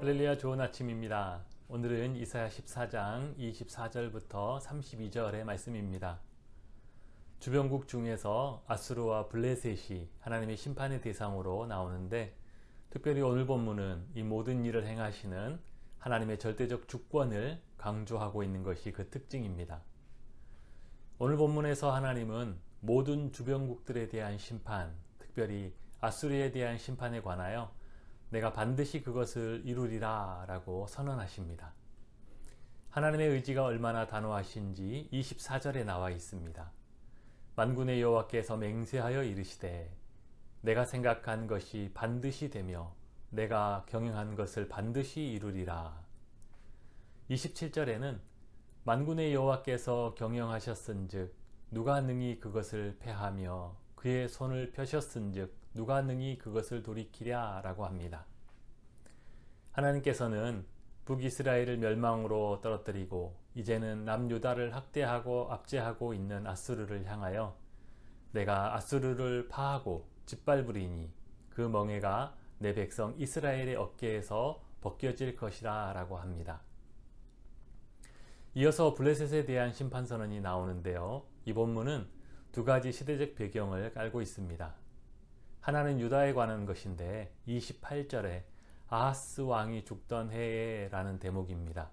할렐루야 좋은 아침입니다. 오늘은 이사야 14장 24절부터 32절의 말씀입니다. 주변국 중에서 아수르와 블레셋이 하나님의 심판의 대상으로 나오는데 특별히 오늘 본문은 이 모든 일을 행하시는 하나님의 절대적 주권을 강조하고 있는 것이 그 특징입니다. 오늘 본문에서 하나님은 모든 주변국들에 대한 심판, 특별히 아수르에 대한 심판에 관하여 내가 반드시 그것을 이루리라 라고 선언하십니다. 하나님의 의지가 얼마나 단호하신지 24절에 나와 있습니다. 만군의 여호와께서 맹세하여 이르시되 내가 생각한 것이 반드시 되며 내가 경영한 것을 반드시 이루리라. 27절에는 만군의 여호와께서 경영하셨은즉 누가 능히 그것을 패하며 그의 손을 펴셨은즉 누가 능히 그것을 돌이키랴 라고 합니다. 하나님께서는 북이스라엘을 멸망으로 떨어뜨리고 이제는 남유다를 학대하고 압제하고 있는 아수르를 향하여 내가 아수르를 파하고 짓밟으리니 그멍해가내 백성 이스라엘의 어깨에서 벗겨질 것이라 라고 합니다. 이어서 블레셋에 대한 심판선언이 나오는데요. 이 본문은 두 가지 시대적 배경을 깔고 있습니다. 하나는 유다에 관한 것인데 28절에 아하스 왕이 죽던 해에 라는 대목입니다.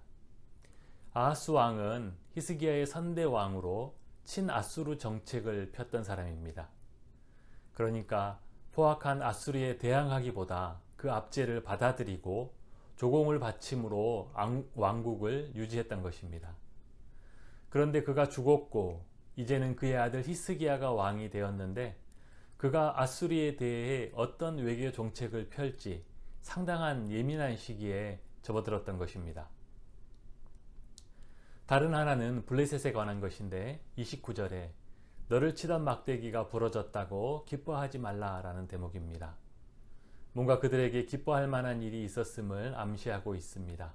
아하스 왕은 히스기야의 선대 왕으로 친아수르 정책을 폈던 사람입니다. 그러니까 포악한 아수르에 대항하기보다 그 압제를 받아들이고 조공을 바침으로 왕국을 유지했던 것입니다. 그런데 그가 죽었고 이제는 그의 아들 히스기야가 왕이 되었는데 그가 아수리에 대해 어떤 외교 정책을 펼지 상당한 예민한 시기에 접어들었던 것입니다. 다른 하나는 블레셋에 관한 것인데 29절에 너를 치던 막대기가 부러졌다고 기뻐하지 말라라는 대목입니다. 뭔가 그들에게 기뻐할 만한 일이 있었음을 암시하고 있습니다.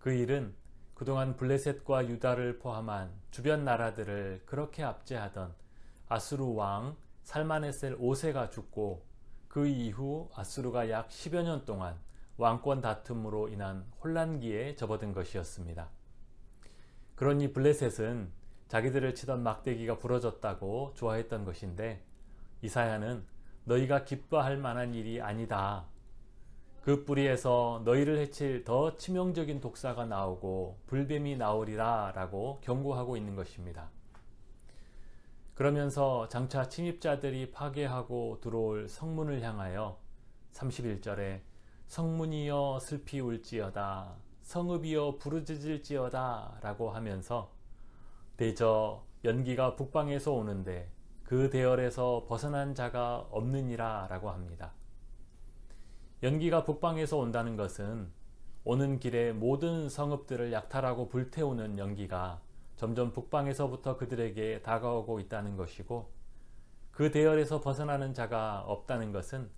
그 일은 그동안 블레셋과 유다를 포함한 주변 나라들을 그렇게 압제하던 아수르 왕 살만네셀 5세가 죽고 그 이후 아수르가 약 10여 년 동안 왕권 다툼으로 인한 혼란기에 접어든 것이었습니다. 그러니 블레셋은 자기들을 치던 막대기가 부러졌다고 좋아했던 것인데 이사야는 너희가 기뻐할 만한 일이 아니다. 그 뿌리에서 너희를 해칠 더 치명적인 독사가 나오고 불뱀이 나오리라 라고 경고하고 있는 것입니다. 그러면서 장차 침입자들이 파괴하고 들어올 성문을 향하여 31절에 성문이여 슬피 울지어다 성읍이여 부르짖을지어다 라고 하면서 대저 연기가 북방에서 오는데 그 대열에서 벗어난 자가 없느니라 라고 합니다. 연기가 북방에서 온다는 것은 오는 길에 모든 성읍들을 약탈하고 불태우는 연기가 점점 북방에서부터 그들에게 다가오고 있다는 것이고 그 대열에서 벗어나는 자가 없다는 것은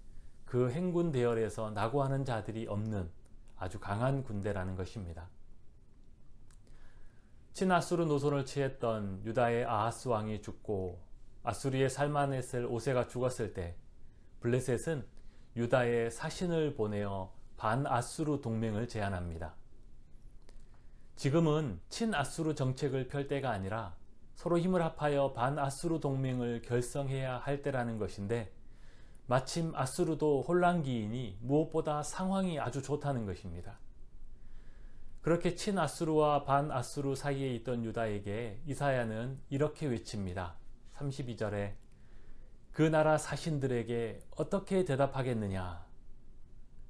그 행군 대열에서 낙오하는 자들이 없는 아주 강한 군대라는 것입니다. 친아수르 노선을 취했던 유다의 아하스 왕이 죽고 아수리의 살만넷을 오세가 죽었을 때 블레셋은 유다의 사신을 보내어 반아수르 동맹을 제안합니다. 지금은 친아수르 정책을 펼 때가 아니라 서로 힘을 합하여 반아수르 동맹을 결성해야 할 때라는 것인데 마침 아수르도 혼란기이니 무엇보다 상황이 아주 좋다는 것입니다. 그렇게 친아수르와 반아수르 사이에 있던 유다에게 이사야는 이렇게 외칩니다. 32절에 그 나라 사신들에게 어떻게 대답하겠느냐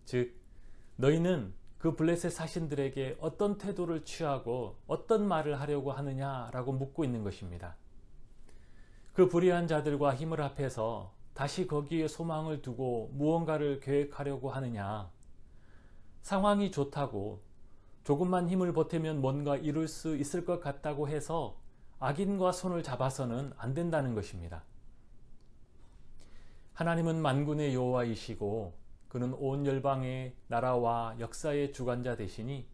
즉 너희는 그 블레셋 사신들에게 어떤 태도를 취하고 어떤 말을 하려고 하느냐라고 묻고 있는 것입니다. 그 불의한 자들과 힘을 합해서 다시 거기에 소망을 두고 무언가를 계획하려고 하느냐 상황이 좋다고 조금만 힘을 보태면 뭔가 이룰 수 있을 것 같다고 해서 악인과 손을 잡아서는 안 된다는 것입니다. 하나님은 만군의 여호와이시고 그는 온 열방의 나라와 역사의 주관자 되시니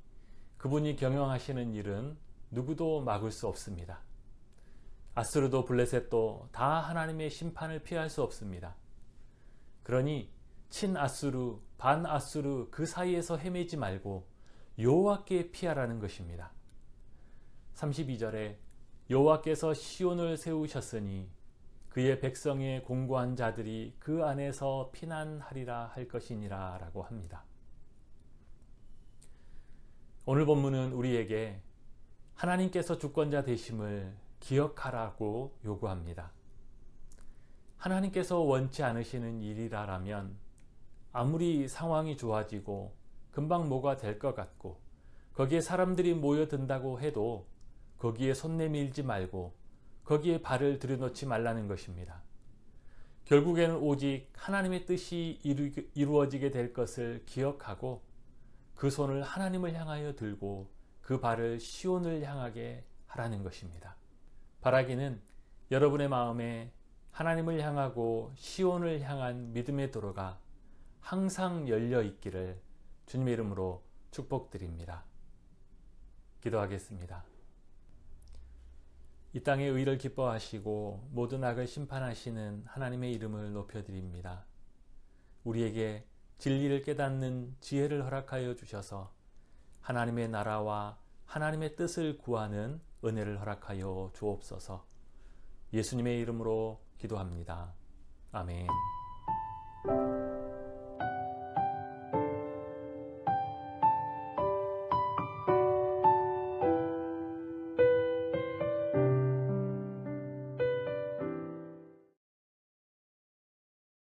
그분이 경영하시는 일은 누구도 막을 수 없습니다. 아스르도 블레셋도 다 하나님의 심판을 피할 수 없습니다. 그러니 친아스르, 반아스르 그 사이에서 헤매지 말고 여호와께 피하라는 것입니다. 32절에 여호와께서 시온을 세우셨으니 그의 백성의 공고한 자들이 그 안에서 피난하리라 할 것이니라 라고 합니다. 오늘 본문은 우리에게 하나님께서 주권자 되심을 기억하라고 요구합니다. 하나님께서 원치 않으시는 일이라라면 아무리 상황이 좋아지고 금방 뭐가 될 것 같고 거기에 사람들이 모여든다고 해도 거기에 손 내밀지 말고 거기에 발을 들여놓지 말라는 것입니다. 결국에는 오직 하나님의 뜻이 이루어지게 될 것을 기억하고 그 손을 하나님을 향하여 들고 그 발을 시온을 향하게 하라는 것입니다. 바라기는 여러분의 마음에 하나님을 향하고 시온을 향한 믿음의 도로가 항상 열려 있기를 주님 이름으로 축복드립니다. 기도하겠습니다. 이 땅의 의를 기뻐하시고 모든 악을 심판하시는 하나님의 이름을 높여드립니다. 우리에게 진리를 깨닫는 지혜를 허락하여 주셔서 하나님의 나라와 하나님의 뜻을 구하는 은혜를 허락하여 주옵소서 예수님의 이름으로 기도합니다. 아멘